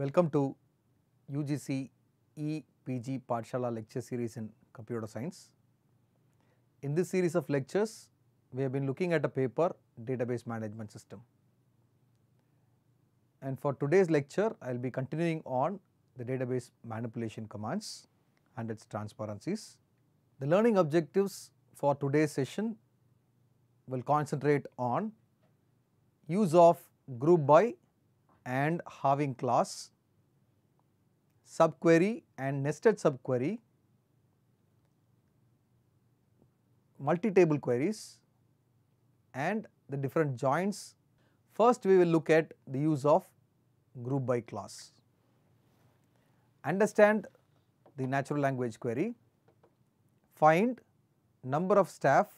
Welcome to UGC EPG Parshala lecture series in computer science. In this series of lectures, we have been looking at a paper database management system. And for today's lecture, I will be continuing on the database manipulation commands and its transparencies. The learning objectives for today's session will concentrate on use of group by and having class, subquery and nested subquery, multi-table queries and the different joins. First we will look at the use of group by class. Understand the natural language query, find number of staff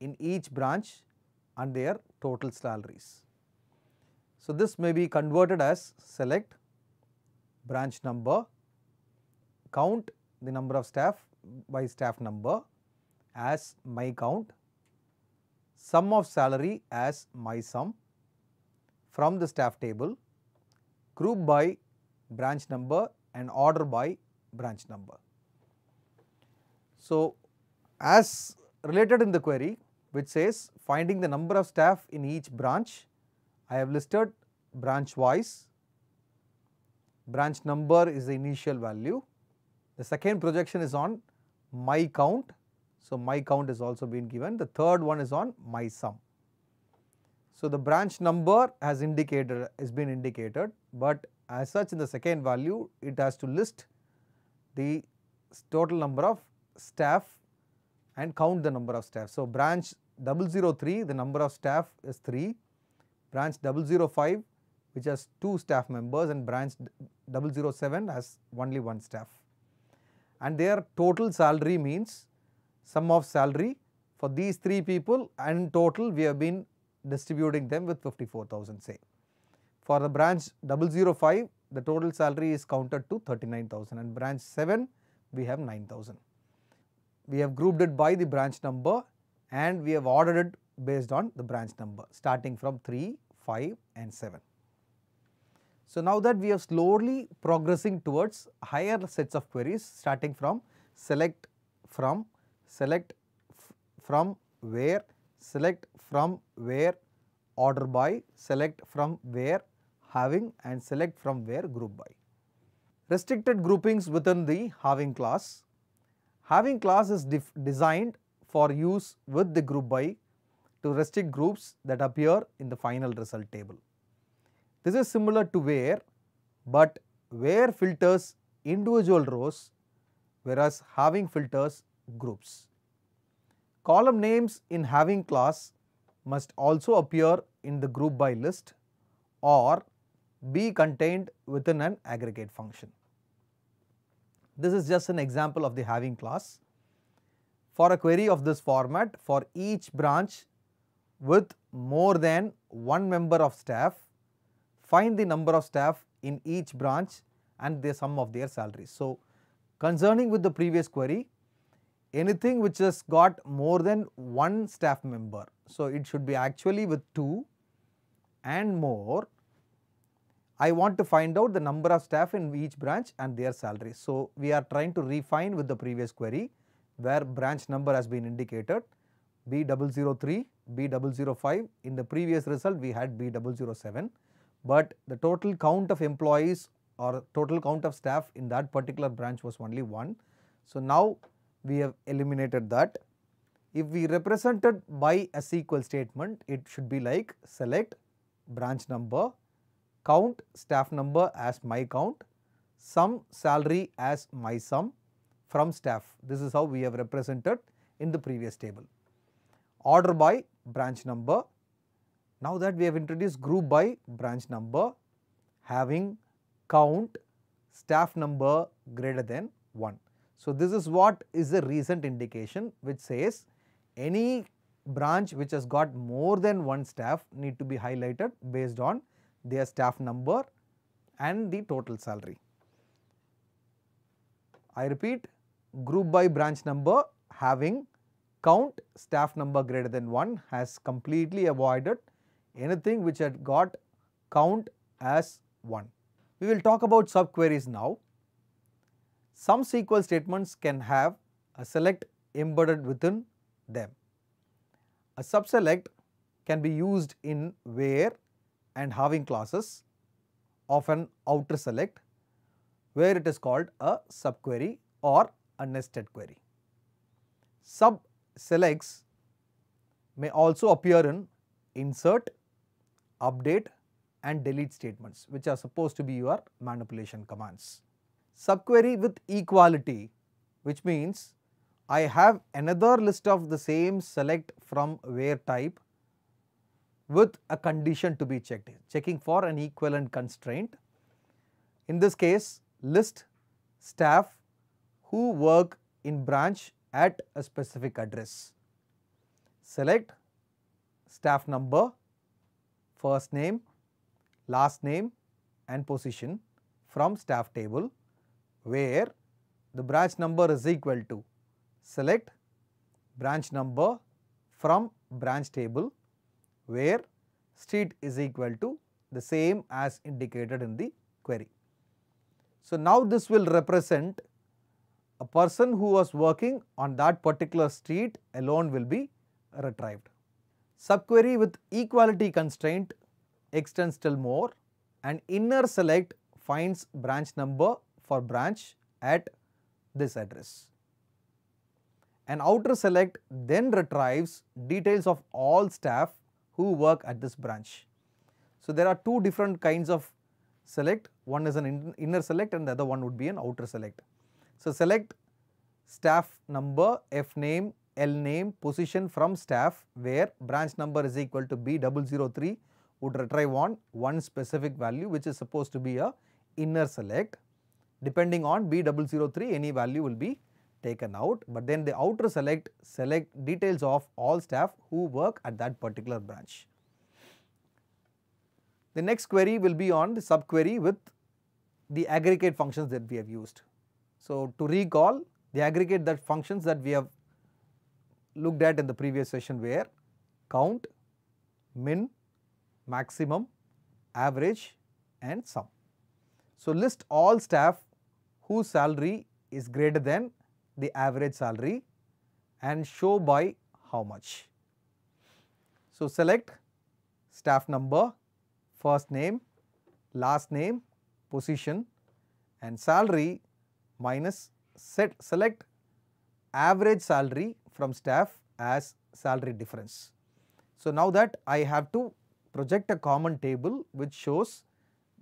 in each branch and their total salaries. So, this may be converted as select branch number, count the number of staff by staff number as my count, sum of salary as my sum from the staff table, group by branch number and order by branch number. So, as related in the query which says finding the number of staff in each branch I have listed branch wise, branch number is the initial value. The second projection is on my count. So, my count has also been given. The third one is on my sum. So, the branch number has indicated has been indicated, but as such in the second value it has to list the total number of staff and count the number of staff. So, branch 003 the number of staff is 3, branch 005 which has 2 staff members and branch 007 has only 1 staff. And their total salary means sum of salary for these 3 people and total we have been distributing them with 54,000 say. For the branch 005 the total salary is counted to 39,000 and branch 7 we have 9,000. We have grouped it by the branch number and we have ordered it based on the branch number starting from 3 5 and 7. So, now that we are slowly progressing towards higher sets of queries starting from select from, select from where, select from where, order by, select from where, having and select from where group by. Restricted groupings within the having class. Having class is designed for use with the group by to restrict groups that appear in the final result table. This is similar to where, but where filters individual rows whereas having filters groups. Column names in having class must also appear in the group by list or be contained within an aggregate function. This is just an example of the having class. For a query of this format for each branch with more than one member of staff, find the number of staff in each branch and the sum of their salaries. So, concerning with the previous query, anything which has got more than one staff member. So, it should be actually with 2 and more. I want to find out the number of staff in each branch and their salary. So, we are trying to refine with the previous query where branch number has been indicated B003 B005. In the previous result, we had B007, but the total count of employees or total count of staff in that particular branch was only 1. So, now we have eliminated that. If we represented by a SQL statement, it should be like select branch number, count staff number as my count, sum salary as my sum from staff. This is how we have represented in the previous table. Order by branch number. Now that we have introduced group by branch number having count staff number greater than 1. So, this is what is the recent indication which says any branch which has got more than one staff need to be highlighted based on their staff number and the total salary. I repeat group by branch number having count staff number greater than 1 has completely avoided anything which had got count as 1. We will talk about subqueries now. Some SQL statements can have a select embedded within them. A subselect can be used in where and having classes of an outer select where it is called a subquery or a nested query. Sub selects may also appear in insert, update and delete statements which are supposed to be your manipulation commands. Subquery with equality which means I have another list of the same select from where type with a condition to be checked, checking for an equivalent constraint. In this case, list staff who work in branch at a specific address. Select staff number, first name, last name and position from staff table where the branch number is equal to select branch number from branch table where street is equal to the same as indicated in the query. So, now this will represent a person who was working on that particular street alone will be retrieved. Subquery with equality constraint extends still more and inner select finds branch number for branch at this address. An outer select then retrieves details of all staff who work at this branch. So, there are two different kinds of select, one is an inner select and the other one would be an outer select. So, select staff number, F name, L name, position from staff where branch number is equal to B003 would retrieve on one specific value which is supposed to be a inner select. Depending on B003 any value will be taken out but then the outer select select details of all staff who work at that particular branch. The next query will be on the subquery with the aggregate functions that we have used. So, to recall the aggregate that functions that we have looked at in the previous session were count, min, maximum, average and sum. So, list all staff whose salary is greater than the average salary and show by how much. So, select staff number, first name, last name, position and salary minus set select average salary from staff as salary difference. So, now that I have to project a common table which shows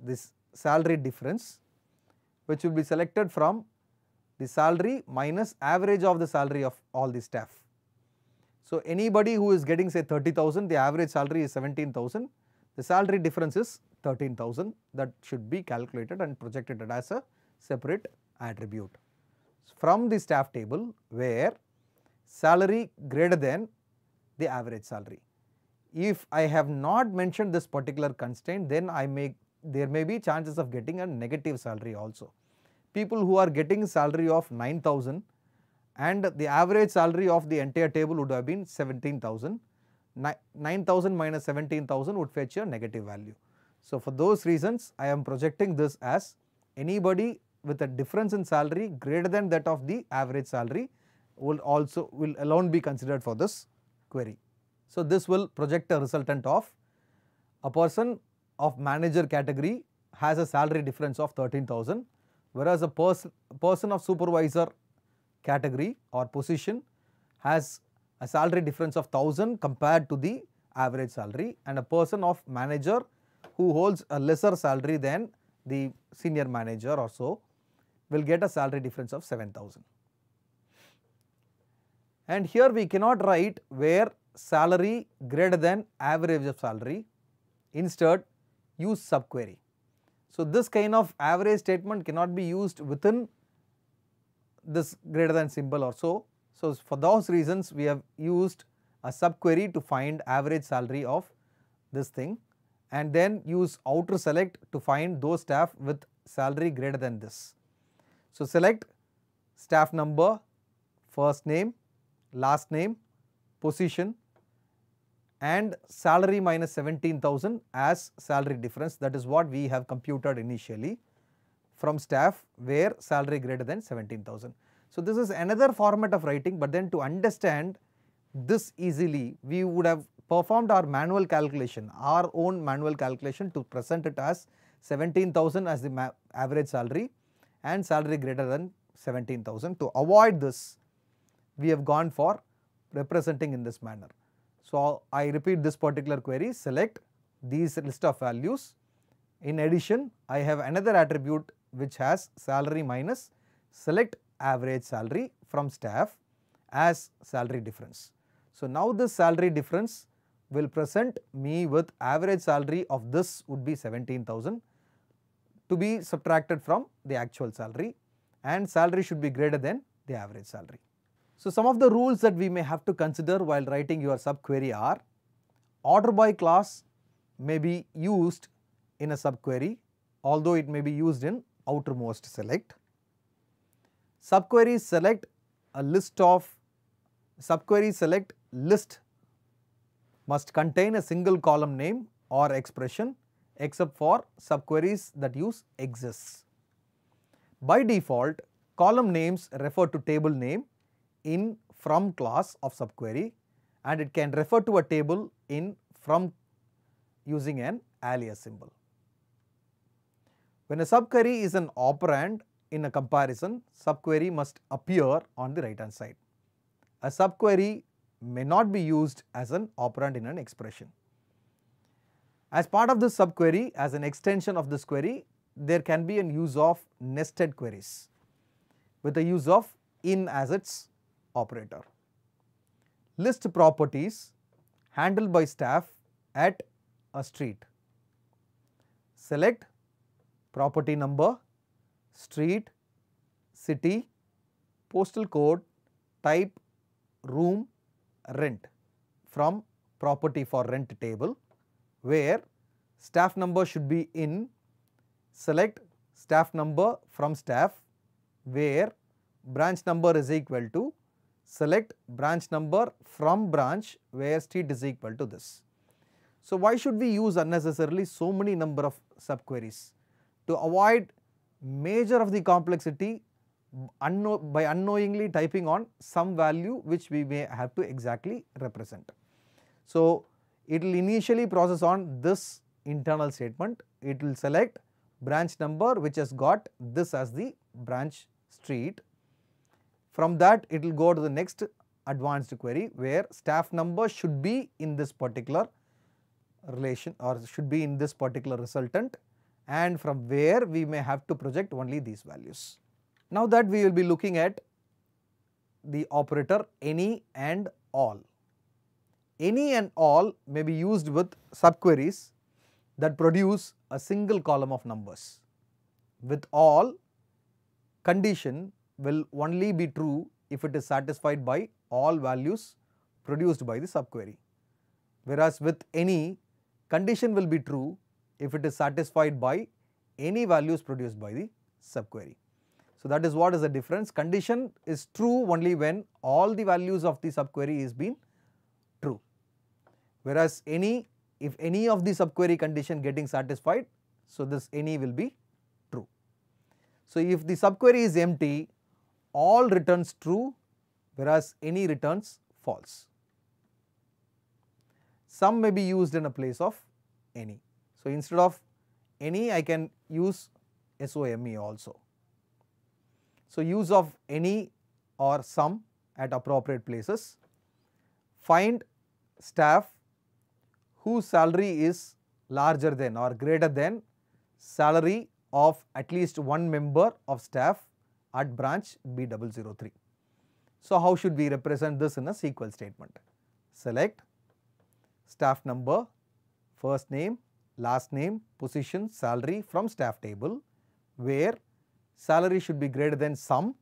this salary difference which will be selected from the salary minus average of the salary of all the staff. So, anybody who is getting say 30,000 the average salary is 17,000 the salary difference is 13,000 that should be calculated and projected as a separate attribute from the staff table where salary greater than the average salary. If I have not mentioned this particular constraint then I may there may be chances of getting a negative salary also. People who are getting salary of 9000 and the average salary of the entire table would have been 17,000. 9,000 minus 17,000 would fetch a negative value. So, for those reasons I am projecting this as anybody with a difference in salary greater than that of the average salary will also will alone be considered for this query. So, this will project a resultant of a person of manager category has a salary difference of 13,000 whereas a pers person of supervisor category or position has a salary difference of 1000 compared to the average salary and a person of manager who holds a lesser salary than the senior manager or so will get a salary difference of 7000. And here we cannot write where salary greater than average of salary, instead use subquery. So, this kind of average statement cannot be used within this greater than symbol or so. So, for those reasons we have used a subquery to find average salary of this thing and then use outer select to find those staff with salary greater than this. So, select staff number, first name, last name, position and salary minus 17,000 as salary difference that is what we have computed initially from staff where salary greater than 17,000. So, this is another format of writing but then to understand this easily we would have performed our manual calculation our own manual calculation to present it as 17,000 as the average salary and salary greater than 17,000. To avoid this, we have gone for representing in this manner. So, I repeat this particular query select these list of values. In addition, I have another attribute which has salary minus select average salary from staff as salary difference. So, now this salary difference will present me with average salary of this would be 17,000 to be subtracted from the actual salary and salary should be greater than the average salary. So, some of the rules that we may have to consider while writing your subquery are order by clause may be used in a subquery although it may be used in outermost select. Subquery select a list of subquery select list must contain a single column name or expression except for subqueries that use exists. By default, column names refer to table name in from class of subquery and it can refer to a table in from using an alias symbol. When a subquery is an operand in a comparison, subquery must appear on the right hand side. A subquery may not be used as an operand in an expression. As part of this subquery, as an extension of this query, there can be an use of nested queries with the use of in as its operator. List properties handled by staff at a street. Select property number, street, city, postal code, type, room, rent from property for rent table where staff number should be in select staff number from staff where branch number is equal to select branch number from branch where street is equal to this. So, why should we use unnecessarily so many number of subqueries? To avoid major of the complexity unknow by unknowingly typing on some value which we may have to exactly represent. So, it will initially process on this internal statement, it will select branch number which has got this as the branch street. From that it will go to the next advanced query where staff number should be in this particular relation or should be in this particular resultant and from where we may have to project only these values. Now that we will be looking at the operator any and all any and all may be used with subqueries that produce a single column of numbers. With all, condition will only be true if it is satisfied by all values produced by the subquery. Whereas with any, condition will be true if it is satisfied by any values produced by the subquery. So, that is what is the difference. Condition is true only when all the values of the subquery is been whereas any if any of the subquery condition getting satisfied, so this any will be true. So, if the subquery is empty, all returns true whereas any returns false. Some may be used in a place of any. So, instead of any I can use SOME also. So, use of any or some at appropriate places, find staff whose salary is larger than or greater than salary of at least one member of staff at branch B003. So, how should we represent this in a SQL statement? Select staff number, first name, last name, position, salary from staff table where salary should be greater than sum,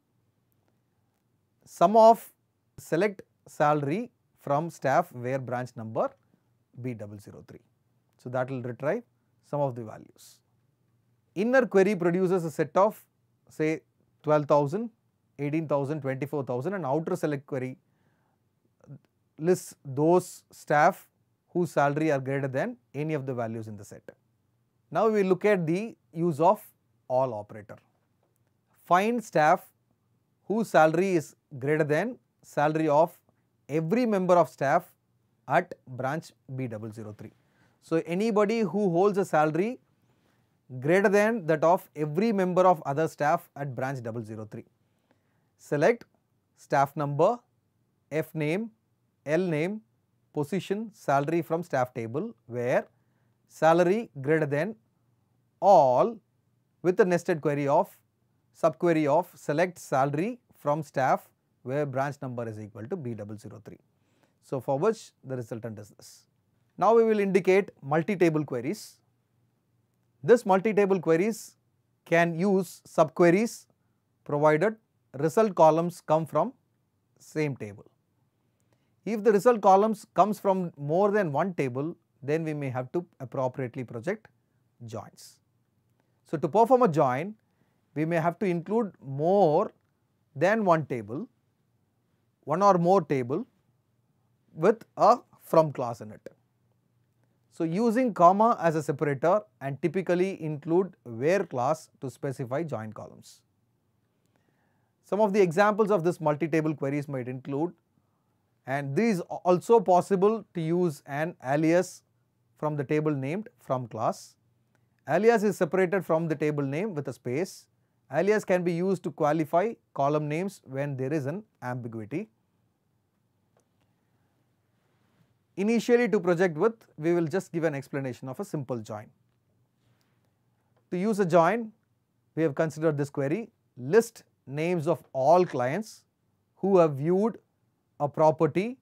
sum of select salary from staff where branch number B003. So, that will retrieve some of the values. Inner query produces a set of say 12,000, 18,000, 24,000 and outer select query lists those staff whose salary are greater than any of the values in the set. Now, we look at the use of all operator. Find staff whose salary is greater than salary of every member of staff at branch B003. So, anybody who holds a salary greater than that of every member of other staff at branch 003. Select staff number, F name, L name, position, salary from staff table where salary greater than all with a nested query of subquery of select salary from staff where branch number is equal to B003. So, for which the resultant is this. Now, we will indicate multi-table queries. This multi-table queries can use subqueries provided result columns come from same table. If the result columns comes from more than one table, then we may have to appropriately project joins. So, to perform a join, we may have to include more than one table, one or more table with a from clause in it. So, using comma as a separator and typically include where clause to specify join columns. Some of the examples of this multi-table queries might include and these also possible to use an alias from the table named from class. Alias is separated from the table name with a space. Alias can be used to qualify column names when there is an ambiguity. Initially to project with, we will just give an explanation of a simple join. To use a join, we have considered this query, list names of all clients who have viewed a property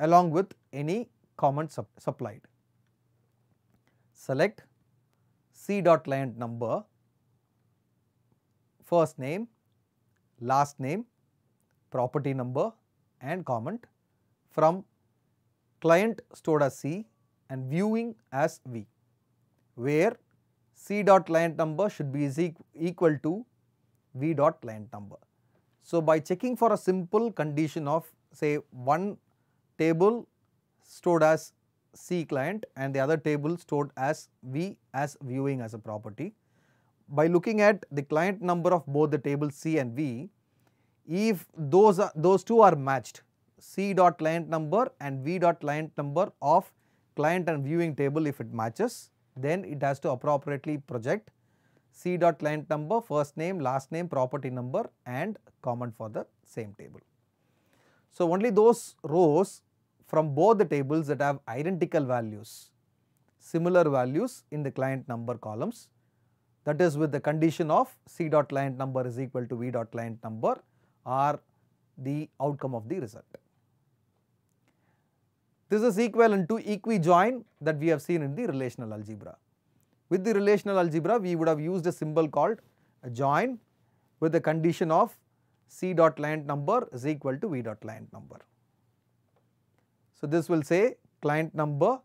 along with any comment sup supplied. Select C dot client number, first name, last name, property number and comment from client stored as C and viewing as V, where C dot client number should be equal to V dot client number. So, by checking for a simple condition of say one table stored as C client and the other table stored as V as viewing as a property. By looking at the client number of both the table C and V, if those, are, those two are matched, C dot client number and V dot client number of client and viewing table if it matches, then it has to appropriately project C dot client number, first name, last name, property number and comment for the same table. So, only those rows from both the tables that have identical values, similar values in the client number columns that is with the condition of C dot client number is equal to V dot client number are the outcome of the result. This is equivalent to equi join that we have seen in the relational algebra. With the relational algebra, we would have used a symbol called a join with the condition of C dot client number is equal to V dot client number. So, this will say client number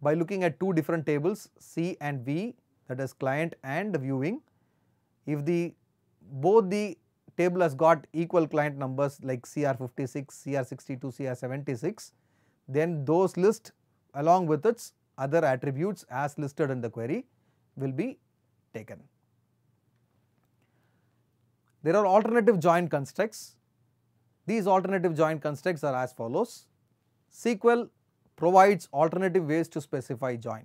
by looking at two different tables C and V that is client and viewing. If the both the table has got equal client numbers like CR56, CR62, CR76, then those list along with its other attributes as listed in the query will be taken. There are alternative join constructs. These alternative join constructs are as follows. SQL provides alternative ways to specify join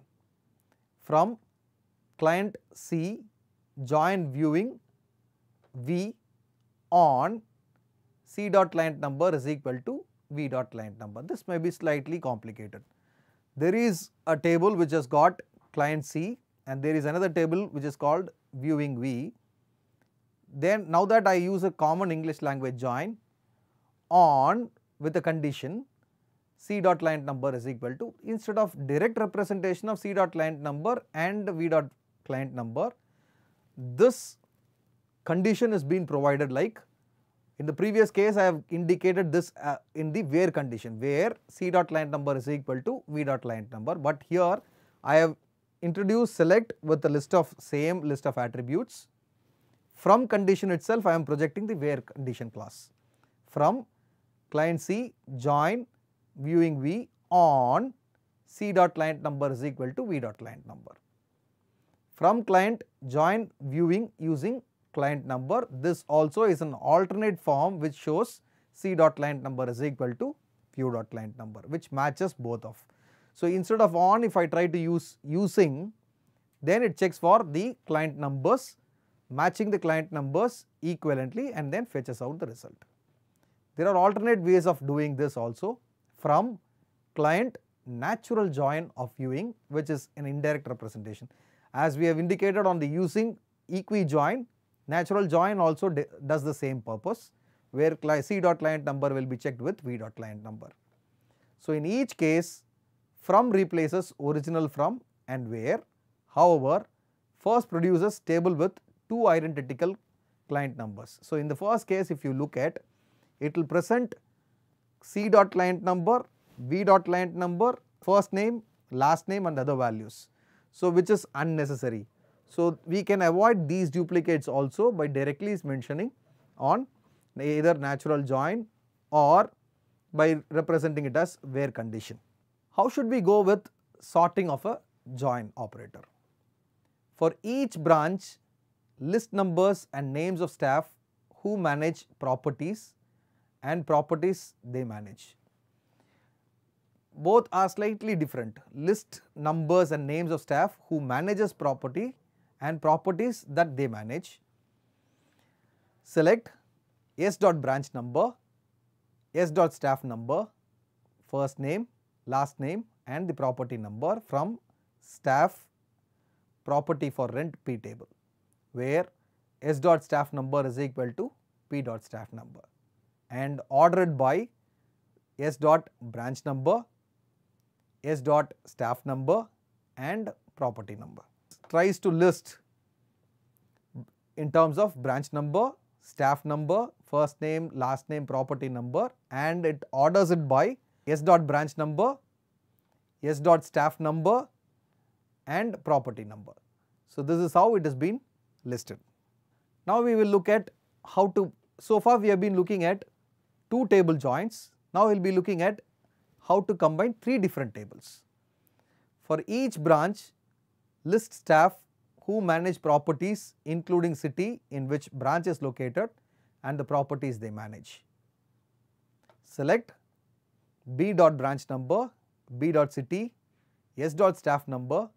from client C join viewing V on C dot client number is equal to v dot client number. This may be slightly complicated. There is a table which has got client C and there is another table which is called viewing v. Then now that I use a common English language join on with a condition C dot client number is equal to instead of direct representation of C dot client number and V dot client number, this condition is being provided like in the previous case, I have indicated this uh, in the where condition where C dot client number is equal to V dot client number, but here I have introduced select with a list of same list of attributes. From condition itself, I am projecting the where condition class. From client C join viewing V on C dot client number is equal to V dot client number. From client join viewing using client number. This also is an alternate form which shows C dot client number is equal to View dot client number which matches both of. So, instead of on if I try to use using then it checks for the client numbers matching the client numbers equivalently and then fetches out the result. There are alternate ways of doing this also from client natural join of viewing which is an indirect representation. As we have indicated on the using equi join Natural join also does the same purpose where C dot client number will be checked with V dot client number. So, in each case from replaces original from and where however first produces table with two identical client numbers. So, in the first case if you look at it will present C dot client number, V dot client number, first name, last name and other values. So, which is unnecessary so, we can avoid these duplicates also by directly mentioning on either natural join or by representing it as where condition. How should we go with sorting of a join operator? For each branch, list numbers and names of staff who manage properties and properties they manage. Both are slightly different, list numbers and names of staff who manages property and properties that they manage. Select S dot branch number, S dot staff number, first name, last name and the property number from staff property for rent P table where S dot staff number is equal to P dot staff number and ordered by S dot branch number, S dot staff number and property number tries to list in terms of branch number, staff number, first name, last name, property number and it orders it by s dot branch number, s dot staff number and property number. So, this is how it has been listed. Now, we will look at how to, so far we have been looking at two table joins, now we will be looking at how to combine three different tables. For each branch, list staff who manage properties including city in which branch is located and the properties they manage. Select B dot branch number, B dot city, S dot staff number,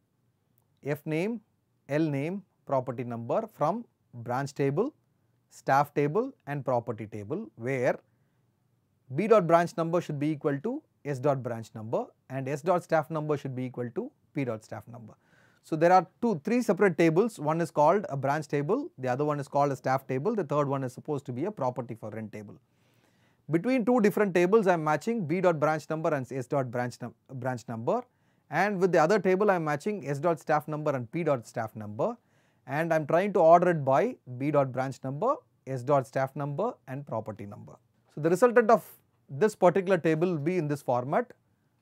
F name, L name, property number from branch table, staff table and property table where B dot branch number should be equal to S dot branch number and S dot staff number should be equal to P dot staff number. So, there are two, three separate tables, one is called a branch table, the other one is called a staff table, the third one is supposed to be a property for rent table. Between two different tables I am matching B dot branch number and S dot branch, num branch number and with the other table I am matching S dot staff number and P dot staff number and I am trying to order it by B dot branch number, S dot staff number and property number. So, the resultant of this particular table will be in this format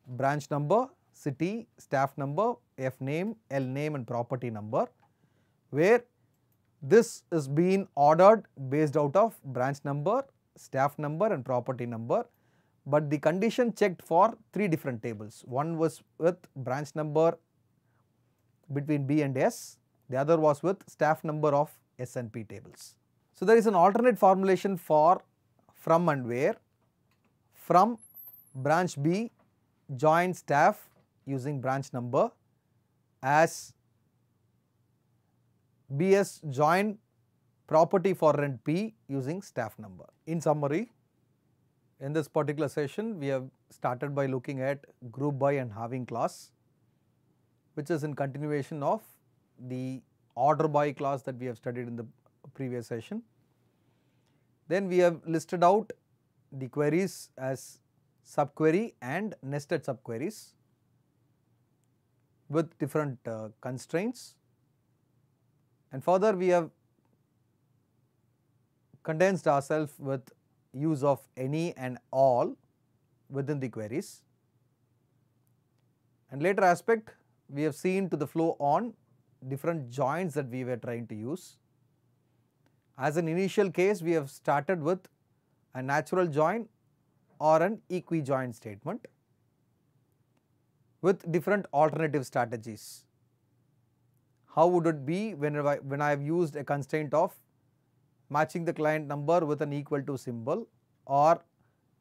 branch number city, staff number, F name, L name and property number where this is being ordered based out of branch number, staff number and property number but the condition checked for three different tables. One was with branch number between B and S, the other was with staff number of S and P tables. So, there is an alternate formulation for from and where from branch B join staff using branch number as BS join property for rent P using staff number. In summary, in this particular session we have started by looking at group by and having class which is in continuation of the order by class that we have studied in the previous session. Then we have listed out the queries as subquery and nested subqueries with different uh, constraints. And further we have condensed ourselves with use of any and all within the queries. And later aspect we have seen to the flow on different joins that we were trying to use. As an initial case we have started with a natural join or an equi join statement with different alternative strategies. How would it be when I, when I have used a constraint of matching the client number with an equal to symbol or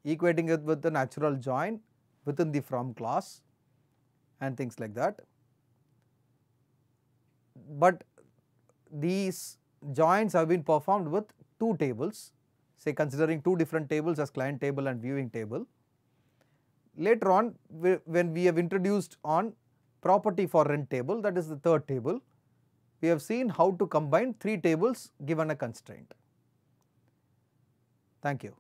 equating it with the natural join within the from class and things like that. But these joins have been performed with two tables say considering two different tables as client table and viewing table Later on when we have introduced on property for rent table that is the third table, we have seen how to combine three tables given a constraint. Thank you.